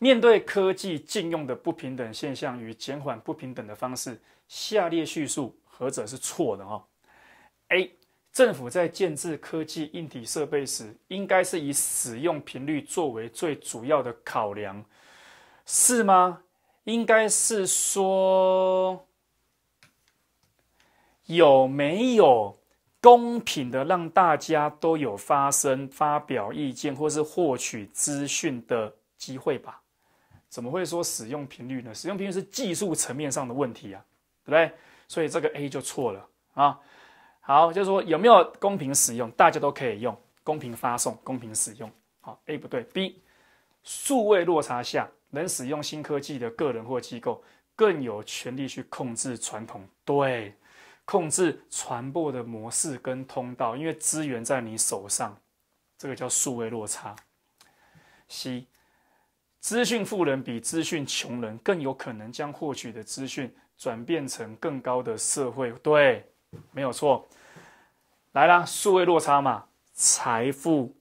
面对科技禁用的不平等现象与减缓不平等的方式，下列叙述何者是错的？哈，A. 政府在建制科技硬体设备时，应该是以使用频率作为最主要的考量，是吗？应该是说有没有公平的让大家都有发声、发表意见或是获取资讯的机会吧？怎么会说使用频率呢？使用频率是技术层面上的问题啊，对不对？所以这个 A 就错了啊。好，就是说有没有公平使用，大家都可以用，公平发送，公平使用。好，A 不对。B，数位落差下，能使用新科技的个人或机构更有权利去控制传统，对，控制传播的模式跟通道，因为资源在你手上，这个叫数位落差。C。资讯富人比资讯穷人更有可能将获取的资讯转变成更高的社会，对，没有错。来啦，数位落差嘛，财富、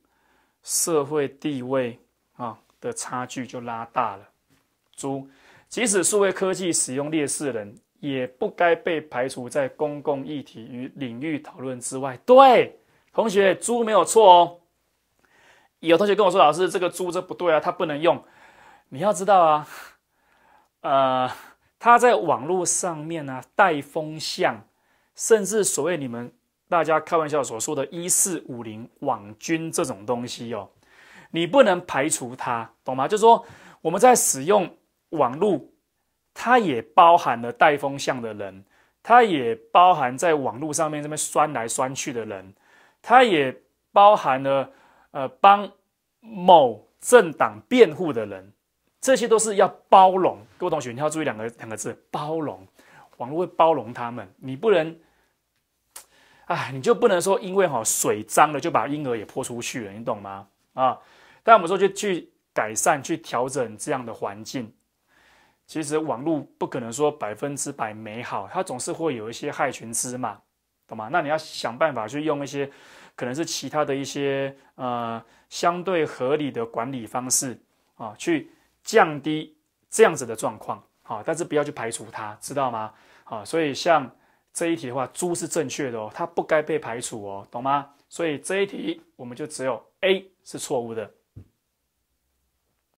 社会地位啊的差距就拉大了。猪，即使数位科技使用劣势人，也不该被排除在公共议题与领域讨论之外。对，同学，猪没有错哦。有同学跟我说，老师这个猪这不对啊，它不能用。你要知道啊，呃，他在网络上面呢带风向，甚至所谓你们大家开玩笑所说的“一四五零网军”这种东西哦，你不能排除他，懂吗？就是说我们在使用网络，它也包含了带风向的人，它也包含在网络上面这边酸来酸去的人，它也包含了呃帮某政党辩护的人。这些都是要包容，各位同学，你要注意两个两个字：包容。网络会包容他们，你不能，哎，你就不能说因为哈水脏了就把婴儿也泼出去了，你懂吗？啊！但我们说去去改善、去调整这样的环境，其实网络不可能说百分之百美好，它总是会有一些害群之马，懂吗？那你要想办法去用一些可能是其他的一些呃相对合理的管理方式啊，去。降低这样子的状况，好，但是不要去排除它，知道吗？好，所以像这一题的话，猪是正确的哦，它不该被排除哦，懂吗？所以这一题我们就只有 A 是错误的。